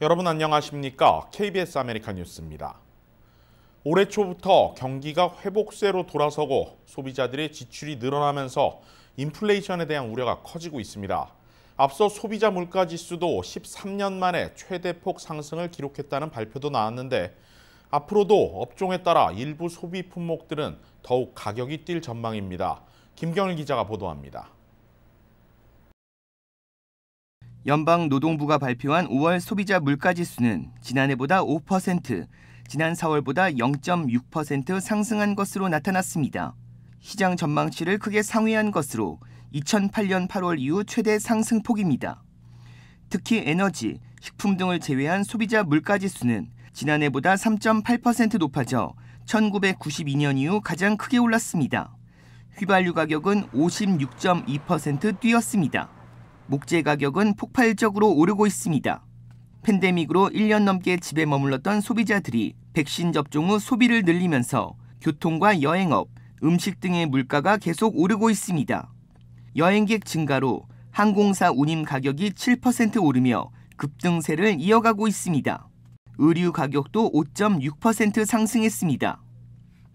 여러분 안녕하십니까? KBS 아메리카 뉴스입니다. 올해 초부터 경기가 회복세로 돌아서고 소비자들의 지출이 늘어나면서 인플레이션에 대한 우려가 커지고 있습니다. 앞서 소비자 물가 지수도 13년 만에 최대폭 상승을 기록했다는 발표도 나왔는데 앞으로도 업종에 따라 일부 소비 품목들은 더욱 가격이 뛸 전망입니다. 김경일 기자가 보도합니다. 연방 노동부가 발표한 5월 소비자 물가 지수는 지난해보다 5%, 지난 4월보다 0.6% 상승한 것으로 나타났습니다. 시장 전망치를 크게 상회한 것으로 2008년 8월 이후 최대 상승폭입니다. 특히 에너지, 식품 등을 제외한 소비자 물가 지수는 지난해보다 3.8% 높아져 1992년 이후 가장 크게 올랐습니다. 휘발유 가격은 56.2% 뛰었습니다. 목재 가격은 폭발적으로 오르고 있습니다. 팬데믹으로 1년 넘게 집에 머물렀던 소비자들이 백신 접종 후 소비를 늘리면서 교통과 여행업, 음식 등의 물가가 계속 오르고 있습니다. 여행객 증가로 항공사 운임 가격이 7% 오르며 급등세를 이어가고 있습니다. 의류 가격도 5.6% 상승했습니다.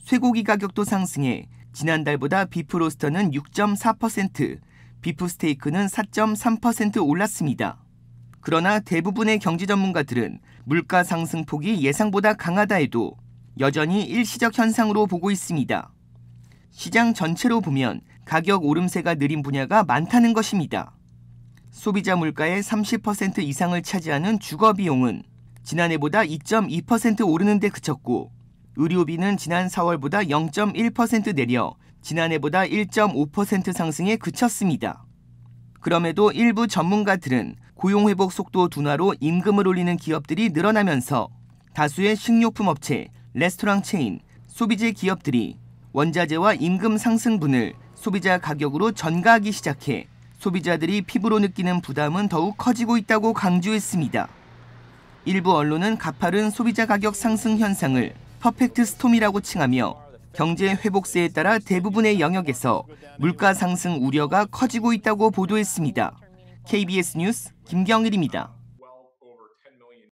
쇠고기 가격도 상승해 지난달보다 비프 로스터는 6.4%, 비프 스테이크는 4.3% 올랐습니다. 그러나 대부분의 경제 전문가들은 물가 상승폭이 예상보다 강하다 해도 여전히 일시적 현상으로 보고 있습니다. 시장 전체로 보면 가격 오름세가 느린 분야가 많다는 것입니다. 소비자 물가의 30% 이상을 차지하는 주거 비용은 지난해보다 2.2% 오르는 데 그쳤고 의료비는 지난 4월보다 0.1% 내려 지난해보다 1.5% 상승에 그쳤습니다. 그럼에도 일부 전문가들은 고용 회복 속도 둔화로 임금을 올리는 기업들이 늘어나면서 다수의 식료품 업체, 레스토랑 체인, 소비재 기업들이 원자재와 임금 상승분을 소비자 가격으로 전가하기 시작해 소비자들이 피부로 느끼는 부담은 더욱 커지고 있다고 강조했습니다. 일부 언론은 가파른 소비자 가격 상승 현상을 퍼펙트 스톰이라고 칭하며 경제 회복세에 따라 대부분의 영역에서 물가 상승 우려가 커지고 있다고 보도했습니다. KBS 뉴스 김경일입니다.